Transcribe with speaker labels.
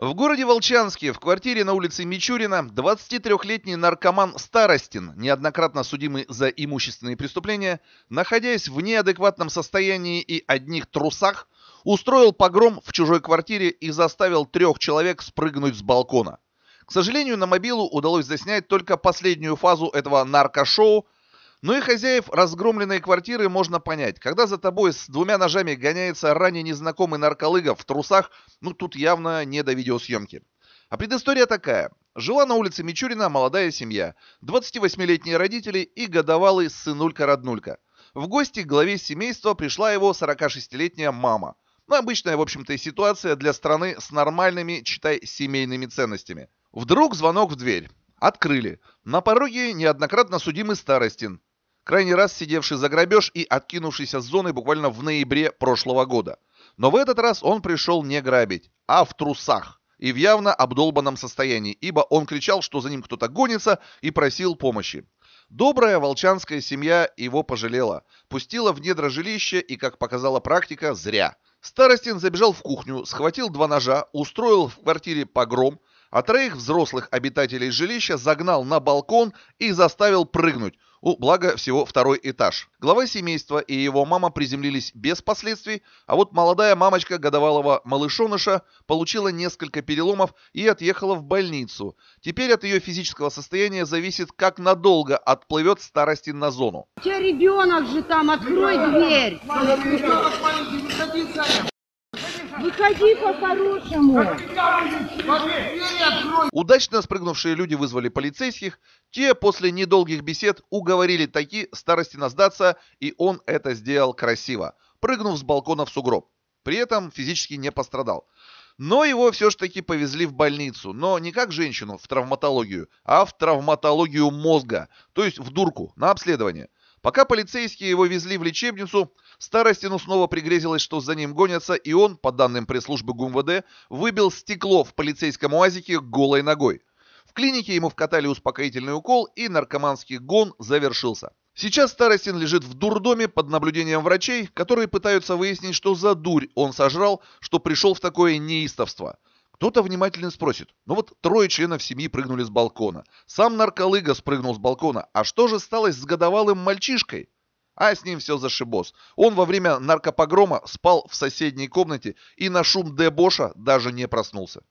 Speaker 1: В городе Волчанске, в квартире на улице Мичурина, 23-летний наркоман Старостин, неоднократно судимый за имущественные преступления, находясь в неадекватном состоянии и одних трусах, устроил погром в чужой квартире и заставил трех человек спрыгнуть с балкона. К сожалению, на мобилу удалось заснять только последнюю фазу этого наркошоу, ну и хозяев разгромленной квартиры можно понять. Когда за тобой с двумя ножами гоняется ранее незнакомый нарколыга в трусах, ну тут явно не до видеосъемки. А предыстория такая. Жила на улице Мичурина молодая семья. 28-летние родители и годовалый сынулька-роднулька. В гости к главе семейства пришла его 46-летняя мама. Ну, обычная, в общем-то, ситуация для страны с нормальными, читай, семейными ценностями. Вдруг звонок в дверь. Открыли. На пороге неоднократно судимый Старостин, крайний раз сидевший за грабеж и откинувшийся с зоны буквально в ноябре прошлого года. Но в этот раз он пришел не грабить, а в трусах и в явно обдолбанном состоянии, ибо он кричал, что за ним кто-то гонится и просил помощи. Добрая волчанская семья его пожалела, пустила в недра жилища и, как показала практика, зря. Старостин забежал в кухню, схватил два ножа, устроил в квартире погром, а троих взрослых обитателей жилища загнал на балкон и заставил прыгнуть. У, благо, всего второй этаж. Глава семейства и его мама приземлились без последствий, а вот молодая мамочка годовалого малышоныша получила несколько переломов и отъехала в больницу. Теперь от ее физического состояния зависит, как надолго отплывет старости на зону. У тебя ребенок же там, открой дверь! Выходи по-хорошему. Удачно спрыгнувшие люди вызвали полицейских. Те после недолгих бесед уговорили таки старости сдаться, и он это сделал красиво, прыгнув с балкона в сугроб. При этом физически не пострадал. Но его все же таки повезли в больницу, но не как женщину в травматологию, а в травматологию мозга, то есть в дурку, на обследование. Пока полицейские его везли в лечебницу, Старостину снова пригрезилось, что за ним гонятся, и он, по данным пресс-службы ГУМВД, выбил стекло в полицейском уазике голой ногой. В клинике ему вкатали успокоительный укол, и наркоманский гон завершился. Сейчас Старостин лежит в дурдоме под наблюдением врачей, которые пытаются выяснить, что за дурь он сожрал, что пришел в такое неистовство. Кто-то внимательно спросит, ну вот трое членов семьи прыгнули с балкона. Сам нарколыга спрыгнул с балкона, а что же стало с годовалым мальчишкой? А с ним все зашибос. Он во время наркопогрома спал в соседней комнате и на шум Дебоша даже не проснулся.